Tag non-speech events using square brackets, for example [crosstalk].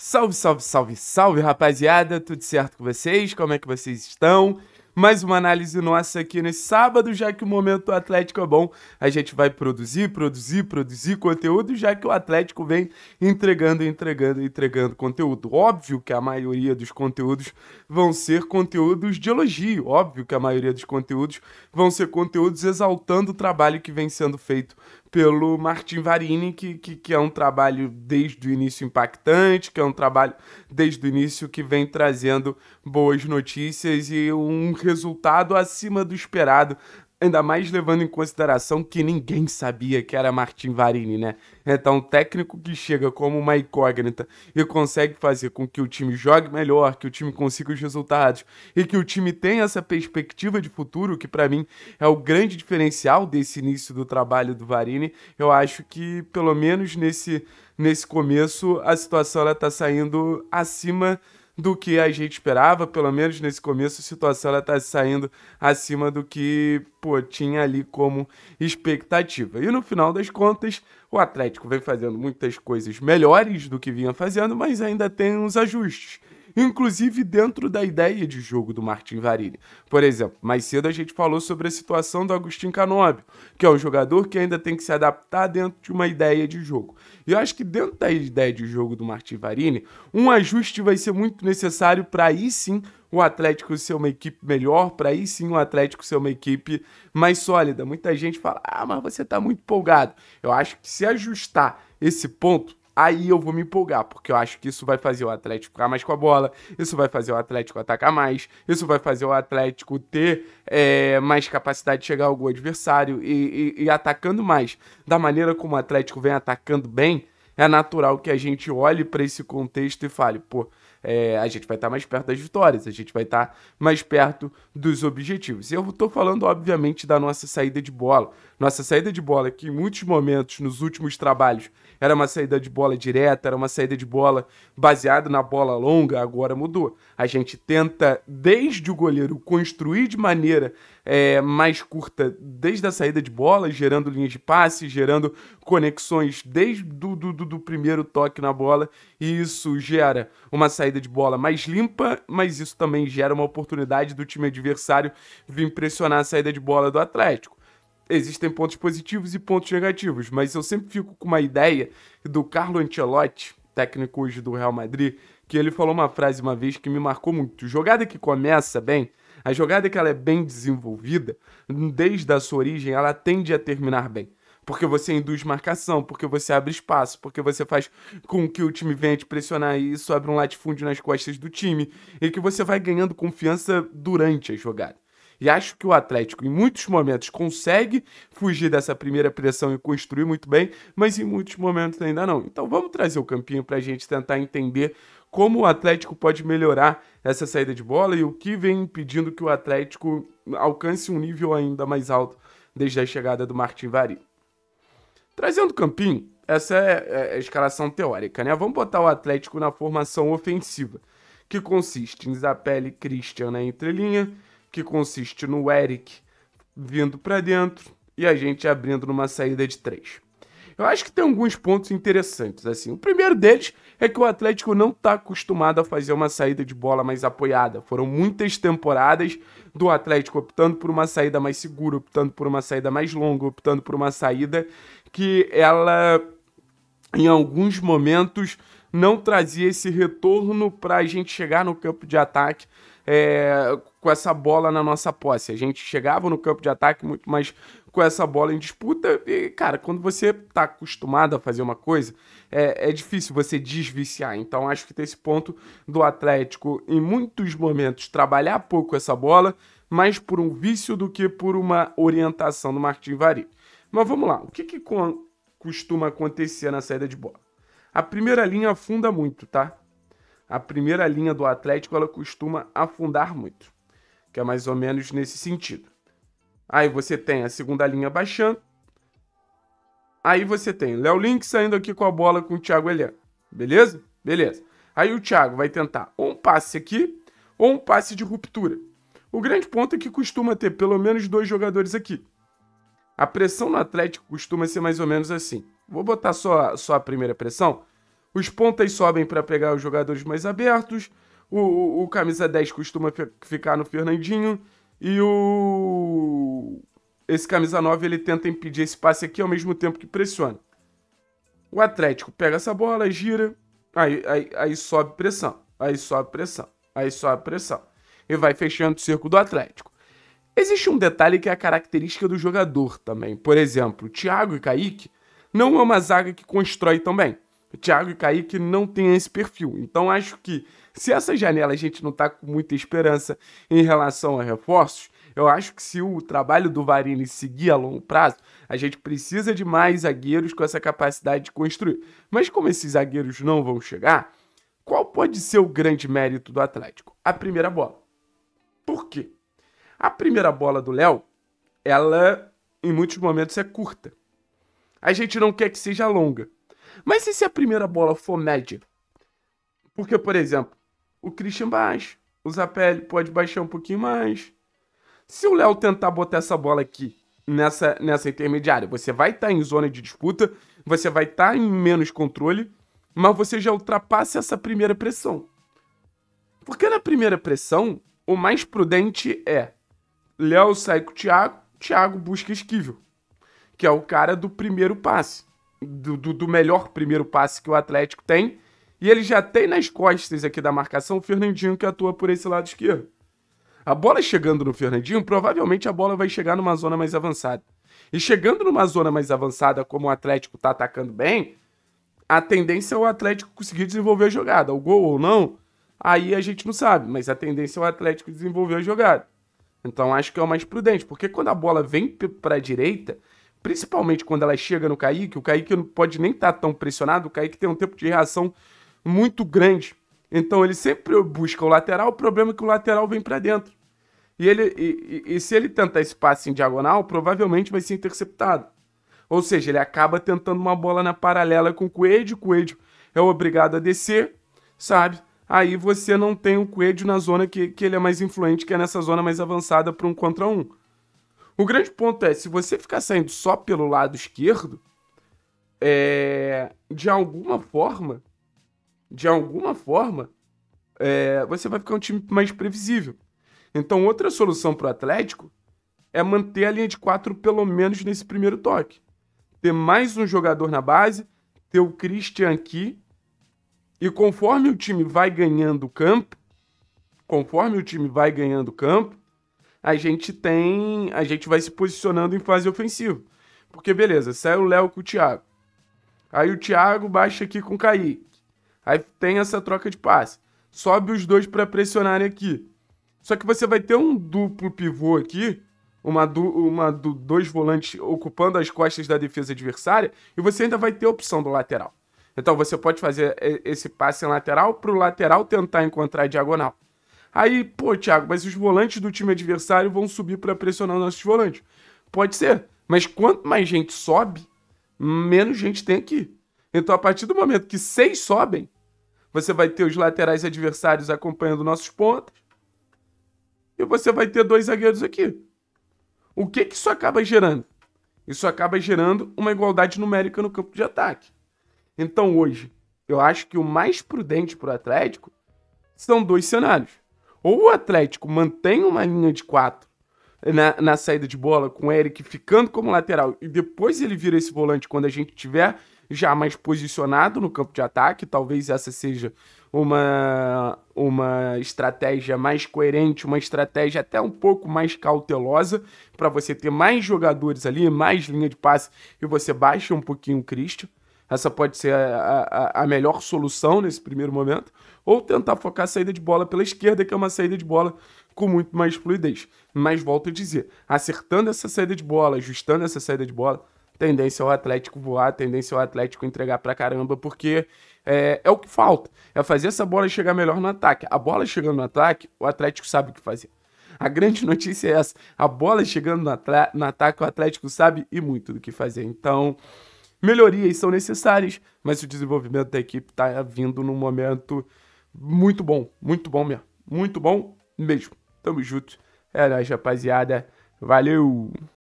Salve, salve, salve, salve, rapaziada! Tudo certo com vocês? Como é que vocês estão? Mais uma análise nossa aqui nesse sábado, já que o momento Atlético é bom, a gente vai produzir, produzir, produzir conteúdo, já que o Atlético vem entregando, entregando, entregando conteúdo. Óbvio que a maioria dos conteúdos vão ser conteúdos de elogio, óbvio que a maioria dos conteúdos vão ser conteúdos exaltando o trabalho que vem sendo feito pelo Martin Varini, que, que, que, é um trabalho desde o início impactante, que é um trabalho desde o início que vem trazendo boas notícias e um resultado acima do esperado Ainda mais levando em consideração que ninguém sabia que era Martin Varini, né? Então, é um técnico que chega como uma incógnita e consegue fazer com que o time jogue melhor, que o time consiga os resultados e que o time tenha essa perspectiva de futuro, que para mim é o grande diferencial desse início do trabalho do Varini. Eu acho que, pelo menos nesse, nesse começo, a situação está saindo acima do que a gente esperava, pelo menos nesse começo, a situação ela tá saindo acima do que, pô, tinha ali como expectativa. E no final das contas, o Atlético vem fazendo muitas coisas melhores do que vinha fazendo, mas ainda tem uns ajustes inclusive dentro da ideia de jogo do Martin Varini. Por exemplo, mais cedo a gente falou sobre a situação do Agostinho Canóbio, que é um jogador que ainda tem que se adaptar dentro de uma ideia de jogo. E eu acho que dentro da ideia de jogo do Martin Varini, um ajuste vai ser muito necessário para aí sim o Atlético ser uma equipe melhor, para aí sim o Atlético ser uma equipe mais sólida. Muita gente fala, ah, mas você está muito empolgado. Eu acho que se ajustar esse ponto, aí eu vou me empolgar, porque eu acho que isso vai fazer o Atlético ficar mais com a bola, isso vai fazer o Atlético atacar mais, isso vai fazer o Atlético ter é, mais capacidade de chegar ao gol adversário e, e, e atacando mais. Da maneira como o Atlético vem atacando bem, é natural que a gente olhe para esse contexto e fale, pô, é, a gente vai estar tá mais perto das vitórias, a gente vai estar tá mais perto dos objetivos. E eu estou falando, obviamente, da nossa saída de bola. Nossa saída de bola, que em muitos momentos, nos últimos trabalhos, era uma saída de bola direta, era uma saída de bola baseada na bola longa, agora mudou. A gente tenta, desde o goleiro, construir de maneira é, mais curta desde a saída de bola, gerando linhas de passe, gerando conexões desde do, do, do primeiro toque na bola, e isso gera uma saída de bola mais limpa, mas isso também gera uma oportunidade do time adversário vir pressionar a saída de bola do Atlético existem pontos positivos e pontos negativos, mas eu sempre fico com uma ideia do Carlo Ancelotti, técnico hoje do Real Madrid, que ele falou uma frase uma vez que me marcou muito: jogada que começa bem a jogada é que ela é bem desenvolvida, desde a sua origem, ela tende a terminar bem porque você induz marcação, porque você abre espaço, porque você faz com que o time venha te pressionar e isso abre um latifúndio nas costas do time e que você vai ganhando confiança durante a jogada. E acho que o Atlético, em muitos momentos, consegue fugir dessa primeira pressão e construir muito bem, mas em muitos momentos ainda não. Então vamos trazer o campinho para a gente tentar entender como o Atlético pode melhorar essa saída de bola e o que vem impedindo que o Atlético alcance um nível ainda mais alto desde a chegada do Martin Vari. Trazendo Campinho, essa é a é, é escalação teórica, né? Vamos botar o Atlético na formação ofensiva, que consiste em Zapelli e Christian na entrelinha, que consiste no Eric vindo para dentro e a gente abrindo numa saída de três. Eu acho que tem alguns pontos interessantes, assim. O primeiro deles é que o Atlético não está acostumado a fazer uma saída de bola mais apoiada. Foram muitas temporadas do Atlético optando por uma saída mais segura, optando por uma saída mais longa, optando por uma saída que ela, em alguns momentos, não trazia esse retorno para a gente chegar no campo de ataque é, com essa bola na nossa posse. A gente chegava no campo de ataque muito mais com essa bola em disputa. E, cara, quando você tá acostumado a fazer uma coisa, é, é difícil você desviciar. Então, acho que tem esse ponto do Atlético, em muitos momentos, trabalhar pouco essa bola, mais por um vício do que por uma orientação do Martin Vari. Mas vamos lá, o que, que costuma acontecer na saída de bola? A primeira linha afunda muito, tá? A primeira linha do Atlético ela costuma afundar muito, que é mais ou menos nesse sentido. Aí você tem a segunda linha baixando. Aí você tem Léo Link saindo aqui com a bola com o Thiago Heleno. Beleza? Beleza. Aí o Thiago vai tentar ou um passe aqui ou um passe de ruptura. O grande ponto é que costuma ter pelo menos dois jogadores aqui. A pressão no Atlético costuma ser mais ou menos assim. Vou botar só, só a primeira pressão. Os pontas sobem para pegar os jogadores mais abertos. O, o, o camisa 10 costuma ficar no Fernandinho. E o esse camisa 9 ele tenta impedir esse passe aqui ao mesmo tempo que pressiona. O Atlético pega essa bola, gira, aí, aí, aí sobe pressão, aí sobe pressão, aí sobe pressão. E vai fechando o cerco do Atlético. Existe um detalhe que é a característica do jogador também. Por exemplo, Thiago e Kaique não é uma zaga que constrói também. Thiago e Kaique não têm esse perfil. Então acho que se essa janela a gente não está com muita esperança em relação a reforços, eu acho que se o trabalho do Varini seguir a longo prazo, a gente precisa de mais zagueiros com essa capacidade de construir. Mas como esses zagueiros não vão chegar, qual pode ser o grande mérito do Atlético? A primeira bola. Por quê? A primeira bola do Léo, ela em muitos momentos é curta. A gente não quer que seja longa. Mas e se a primeira bola for média? Porque, por exemplo, o Christian baixa. O Zapelli pode baixar um pouquinho mais. Se o Léo tentar botar essa bola aqui nessa, nessa intermediária, você vai estar tá em zona de disputa, você vai estar tá em menos controle, mas você já ultrapassa essa primeira pressão. Porque na primeira pressão, o mais prudente é Léo sai com o Thiago, Thiago busca esquivo, que é o cara do primeiro passe, do, do, do melhor primeiro passe que o Atlético tem, e ele já tem nas costas aqui da marcação o Fernandinho que atua por esse lado esquerdo. A bola chegando no Fernandinho, provavelmente a bola vai chegar numa zona mais avançada. E chegando numa zona mais avançada, como o Atlético está atacando bem, a tendência é o Atlético conseguir desenvolver a jogada. O gol ou não, aí a gente não sabe, mas a tendência é o Atlético desenvolver a jogada. Então acho que é o mais prudente, porque quando a bola vem para a direita, principalmente quando ela chega no Kaique, o Kaique não pode nem estar tá tão pressionado, o Kaique tem um tempo de reação muito grande. Então ele sempre busca o lateral, o problema é que o lateral vem para dentro. E, ele, e, e, e, se ele tentar esse passe em diagonal, provavelmente vai ser interceptado. Ou seja, ele acaba tentando uma bola na paralela com o Coelho, o Coelho é obrigado a descer, sabe? Aí você não tem o Coelho na zona que, que ele é mais influente, que é nessa zona mais avançada para um contra um. O grande ponto é, se você ficar saindo só pelo lado esquerdo, é, de alguma forma, de alguma forma, é, você vai ficar um time mais previsível. Então, outra solução para o Atlético é manter a linha de quatro pelo menos nesse primeiro toque. Ter mais um jogador na base, ter o Christian aqui, e conforme o time vai ganhando campo, conforme o time vai ganhando campo, a gente tem, a gente vai se posicionando em fase ofensiva. Porque beleza, sai o Léo com o Thiago. Aí o Thiago baixa aqui com o Kaique. Aí tem essa troca de passe. Sobe os dois para pressionarem aqui. Só que você vai ter um duplo pivô aqui, uma do, uma do dois volantes ocupando as costas da defesa adversária, e você ainda vai ter a opção do lateral. Então você pode fazer é, esse passe em lateral para o lateral tentar encontrar a diagonal. Aí, pô, Thiago, mas os volantes do time adversário vão subir para pressionar os nossos volantes. Pode ser, mas quanto mais gente sobe, menos gente tem aqui. Então, a partir do momento que seis sobem, você vai ter os laterais adversários acompanhando nossos pontos. E você vai ter dois zagueiros aqui. O que, que isso acaba gerando? Isso acaba gerando uma igualdade numérica no campo de ataque. Então hoje, eu acho que o mais prudente para o Atlético são dois cenários. Ou o Atlético mantém uma linha de quatro na, na saída de bola com o Eric ficando como lateral e depois ele vira esse volante quando a gente tiver já mais posicionado no campo de ataque. Talvez essa seja uma, uma estratégia mais coerente, uma estratégia até um pouco mais cautelosa, para você ter mais jogadores ali, mais linha de passe e você baixa um pouquinho o Christian. Essa pode ser a, a, a, melhor solução nesse primeiro momento. Ou tentar focar a saída de bola pela esquerda, que é uma saída de bola com muito mais fluidez. Mas volto a dizer, acertando essa saída de bola, ajustando essa saída de bola, tendência ao Atlético voar, tendência ao Atlético entregar pra caramba, porque é, é o que falta. É fazer essa bola chegar melhor no ataque. A bola chegando no ataque, o Atlético sabe o que fazer. A grande [laughs] notícia é essa: a bola chegando no, no ataque, o Atlético sabe e muito do que fazer. Então, melhorias são necessárias, mas o desenvolvimento da equipe está vindo num momento muito bom, muito bom mesmo. Muito bom mesmo. Tamo junto. É nóis, rapaziada. Valeu!